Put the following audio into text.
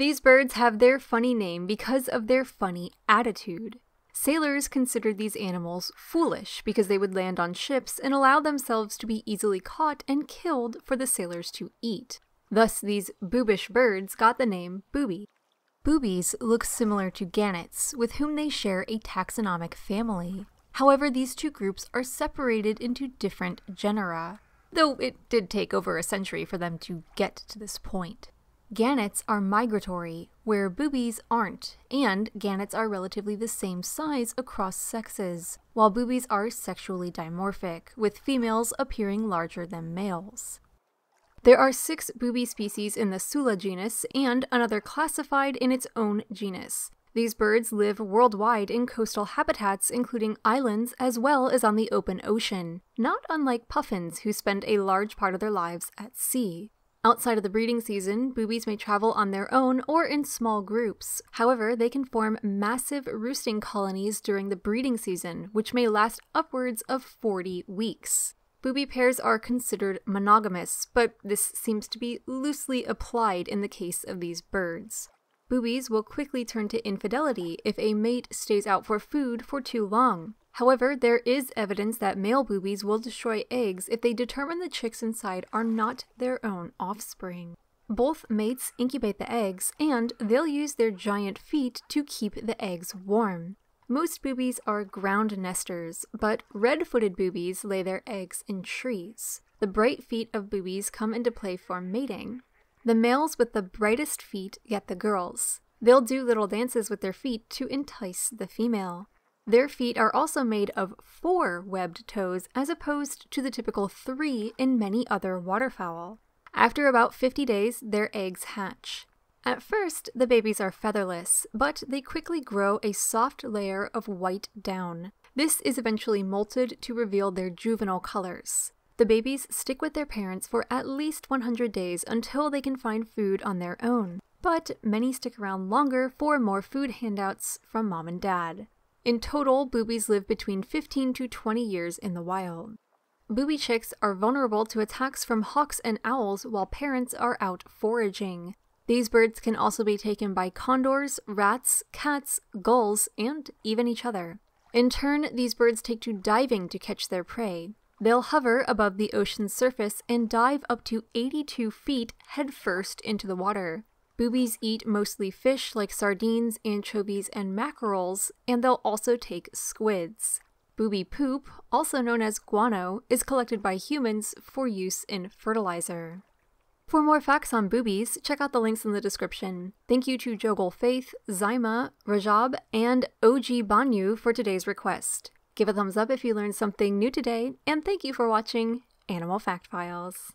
These birds have their funny name because of their funny attitude. Sailors considered these animals foolish because they would land on ships and allow themselves to be easily caught and killed for the sailors to eat. Thus, these boobish birds got the name booby. Boobies look similar to gannets, with whom they share a taxonomic family. However, these two groups are separated into different genera, though it did take over a century for them to get to this point. Gannets are migratory, where boobies aren't, and gannets are relatively the same size across sexes, while boobies are sexually dimorphic, with females appearing larger than males. There are six booby species in the Sula genus and another classified in its own genus. These birds live worldwide in coastal habitats, including islands, as well as on the open ocean, not unlike puffins who spend a large part of their lives at sea. Outside of the breeding season, boobies may travel on their own or in small groups. However, they can form massive roosting colonies during the breeding season, which may last upwards of 40 weeks. Booby pairs are considered monogamous, but this seems to be loosely applied in the case of these birds. Boobies will quickly turn to infidelity if a mate stays out for food for too long. However, there is evidence that male boobies will destroy eggs if they determine the chicks inside are not their own offspring. Both mates incubate the eggs, and they'll use their giant feet to keep the eggs warm. Most boobies are ground nesters, but red footed boobies lay their eggs in trees. The bright feet of boobies come into play for mating. The males with the brightest feet get the girls. They'll do little dances with their feet to entice the female. Their feet are also made of four webbed toes as opposed to the typical three in many other waterfowl. After about 50 days, their eggs hatch. At first, the babies are featherless, but they quickly grow a soft layer of white down. This is eventually molted to reveal their juvenile colors. The babies stick with their parents for at least 100 days until they can find food on their own, but many stick around longer for more food handouts from mom and dad. In total, boobies live between 15 to 20 years in the wild. Booby chicks are vulnerable to attacks from hawks and owls while parents are out foraging. These birds can also be taken by condors, rats, cats, gulls, and even each other. In turn, these birds take to diving to catch their prey. They'll hover above the ocean's surface and dive up to 82 feet headfirst into the water. Boobies eat mostly fish like sardines, anchovies, and mackerels, and they'll also take squids. Booby poop, also known as guano, is collected by humans for use in fertilizer. For more facts on boobies, check out the links in the description. Thank you to Jogal Faith, Zima, Rajab, and OG Banyu for today's request. Give a thumbs up if you learned something new today, and thank you for watching Animal Fact Files.